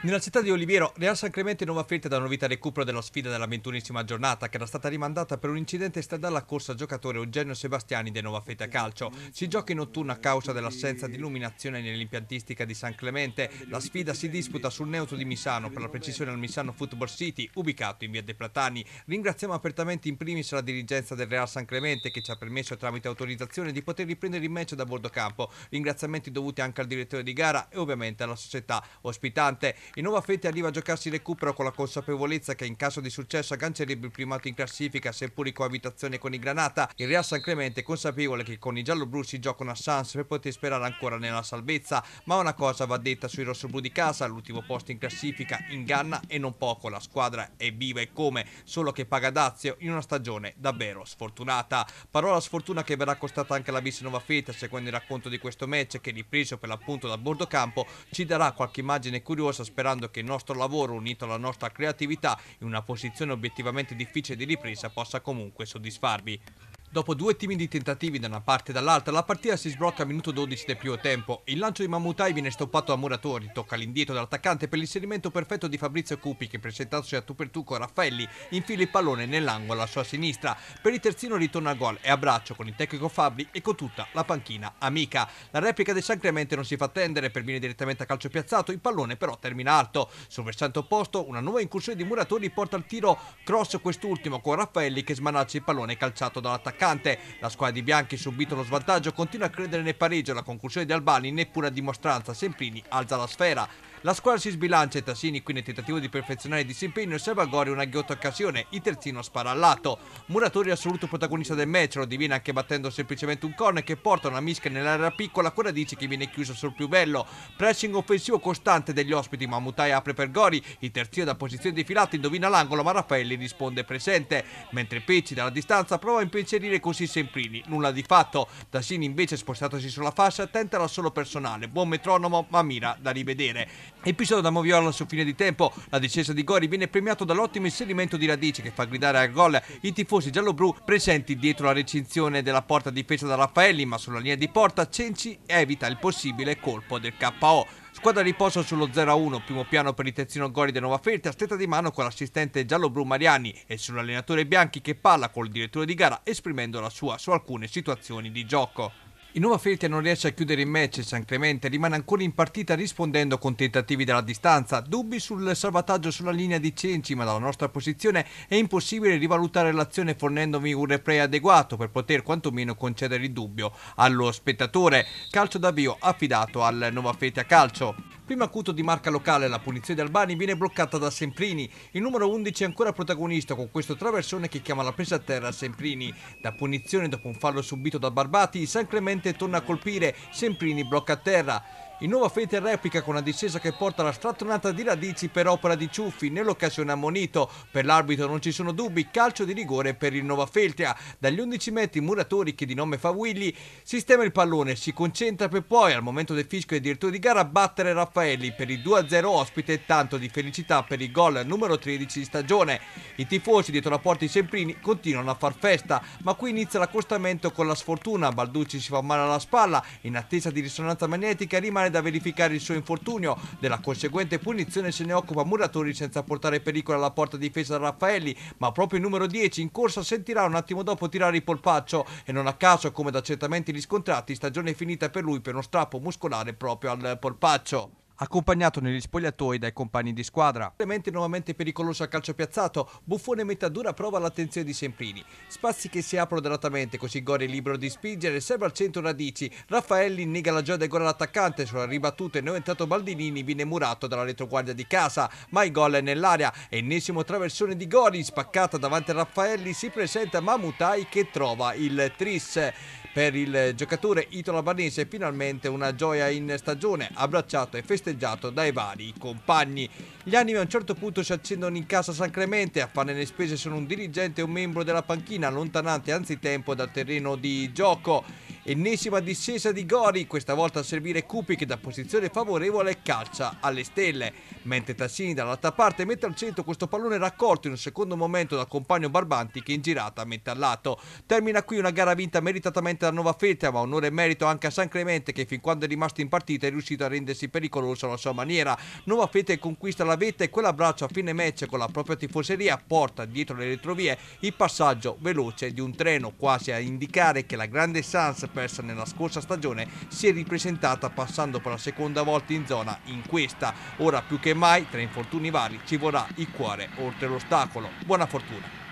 Nella città di Oliviero, Real San Clemente non va ferita da una vita recupero della sfida della ventunesima giornata che era stata rimandata per un incidente stradale accorso corsa giocatore Eugenio Sebastiani de Nova Feta Calcio. Si gioca in notturno a causa dell'assenza di illuminazione nell'impiantistica di San Clemente. La sfida si disputa sul neutro di Misano, per la precisione al Misano Football City, ubicato in via De Platani. Ringraziamo apertamente in primis la dirigenza del Real San Clemente che ci ha permesso tramite autorizzazione di poter riprendere il match da bordo campo. Ringraziamenti dovuti anche al direttore di gara e ovviamente alla società ospitante. Il Nuova Feti arriva a giocarsi recupero con la consapevolezza che in caso di successo aggancerebbe il primato in classifica seppur in coabitazione con i Granata. Il Real San Clemente è consapevole che con i gialloblu si gioca una chance per poter sperare ancora nella salvezza, ma una cosa va detta sui rossoblù di casa, l'ultimo posto in classifica inganna e non poco, la squadra è viva e come, solo che paga Dazio in una stagione davvero sfortunata. Parola sfortuna che verrà costata anche la Bis Nuova Feta, secondo il racconto di questo match che ripreso per l'appunto da bordo campo ci darà qualche immagine curiosa sperando che il nostro lavoro, unito alla nostra creatività, in una posizione obiettivamente difficile di ripresa, possa comunque soddisfarvi. Dopo due timidi tentativi da una parte e dall'altra, la partita si sblocca a minuto 12 del primo tempo. Il lancio di Mamutai viene stoppato da Muratori, tocca all'indietro dall'attaccante per l'inserimento perfetto di Fabrizio Cupi che presentandosi a tu per tu con Raffaelli infila il pallone nell'angolo alla sua sinistra. Per il terzino ritorna al gol e abbraccio con il tecnico Fabri e con tutta la panchina amica. La replica del San Clemente non si fa attendere perviene direttamente a calcio piazzato, il pallone però termina alto. Sul versante opposto una nuova incursione di Muratori porta al tiro cross quest'ultimo con Raffaelli che smanaccia il pallone calciato dall'attaccante attaccante. La squadra di Bianchi, subito lo svantaggio, continua a credere nel pareggio. La conclusione di Albani, neppure a dimostranza. Semprini alza la sfera. La squadra si sbilancia e Tassini qui nel tentativo di perfezionare il disimpegno e serve a Gori una ghiotta occasione, il terzino spara al lato. Muratori assoluto protagonista del match, lo diviene anche battendo semplicemente un corner che porta una mischia nell'area piccola, quella dice che viene chiusa sul più bello. Pressing offensivo costante degli ospiti, ma Mutai apre per Gori, il terzino da posizione di filato indovina l'angolo ma Raffaelli risponde presente, mentre Pecci dalla distanza prova a impensierire così Semprini, nulla di fatto. Tassini invece spostatosi sulla fascia tenta l'assolo personale, buon metronomo ma mira da rivedere. Episodio da Moviola su fine di tempo, la discesa di Gori viene premiato dall'ottimo inserimento di Radice che fa gridare al gol i tifosi giallo-blu presenti dietro la recinzione della porta difesa da Raffaelli, ma sulla linea di porta Cenci evita il possibile colpo del KO. Squadra riposa sullo 0-1, primo piano per il terzino Gori del Nuova Felta, stretta di mano con l'assistente giallo-blu Mariani e sull'allenatore Bianchi che parla col direttore di gara esprimendo la sua su alcune situazioni di gioco. Il Nuova Felte non riesce a chiudere il match, San Clemente rimane ancora in partita rispondendo con tentativi dalla distanza, dubbi sul salvataggio sulla linea di Cenci ma dalla nostra posizione è impossibile rivalutare l'azione fornendomi un replay adeguato per poter quantomeno concedere il dubbio allo spettatore. Calcio d'avvio affidato al Nuova Felte a Calcio. Primo acuto di marca locale, la punizione di Albani viene bloccata da Semprini. Il numero 11 è ancora protagonista con questo traversone che chiama la presa a terra Semprini. Da punizione dopo un fallo subito da Barbati, San Clemente torna a colpire, Semprini blocca a terra. Il nuova Fate replica con una discesa che porta alla strattonata di Radici per opera di Ciuffi nell'occasione ammonito. Per l'arbitro non ci sono dubbi, calcio di rigore per il Nuova Feltria. Dagli 11 metri Muratori, che di nome fa Willy, sistema il pallone, si concentra per poi al momento del fisco e direttore di gara battere Raffaelli per il 2-0 ospite, tanto di felicità per il gol numero 13 di stagione. I tifosi dietro la porta di Semprini continuano a far festa, ma qui inizia l'accostamento con la sfortuna, Balducci si fa male alla spalla, in attesa di risonanza magnetica rimane è da verificare il suo infortunio. Della conseguente punizione se ne occupa Muratori senza portare pericolo alla porta difesa da Raffaelli, ma proprio il numero 10 in corsa sentirà un attimo dopo tirare il polpaccio e non a caso, come da accertamenti riscontrati, stagione finita per lui per uno strappo muscolare proprio al polpaccio accompagnato negli spogliatoi dai compagni di squadra. Elementi nuovamente pericoloso al calcio piazzato, Buffone mette a dura prova l'attenzione di Semprini. Spazi che si aprono delatamente, così Gori è libero di spingere, serve al centro Radici. Raffaelli nega la gioia del gol all'attaccante, sulla ribattuta e ne è entrato Baldinini viene murato dalla retroguardia di casa, ma il gol è nell'area. Ennesimo traversone di Gori, spaccata davanti a Raffaelli, si presenta Mamutai che trova il tris. Per il giocatore italo-albanese finalmente una gioia in stagione, abbracciato e festeggiato festeggiato dai vari compagni. Gli animi a un certo punto si accendono in casa San Clemente, a farne le spese sono un dirigente e un membro della panchina allontanante anzitempo dal terreno di gioco Ennesima discesa di Gori, questa volta a servire Cupi che da posizione favorevole calcia alle stelle, mentre Tassini dall'altra parte mette al centro questo pallone raccolto in un secondo momento dal compagno Barbanti che in girata mette al lato. Termina qui una gara vinta meritatamente da Nuova Feltria, ma onore e merito anche a San Clemente che fin quando è rimasto in partita è riuscito a rendersi pericoloso alla sua maniera. Nuova Feltria conquista la vetta e quell'abbraccio a fine match con la propria tifoseria porta dietro le retrovie il passaggio veloce di un treno, quasi a indicare che la grande Sans persa nella scorsa stagione, si è ripresentata passando per la seconda volta in zona in questa. Ora più che mai, tra infortuni vari, ci vorrà il cuore oltre l'ostacolo. Buona fortuna!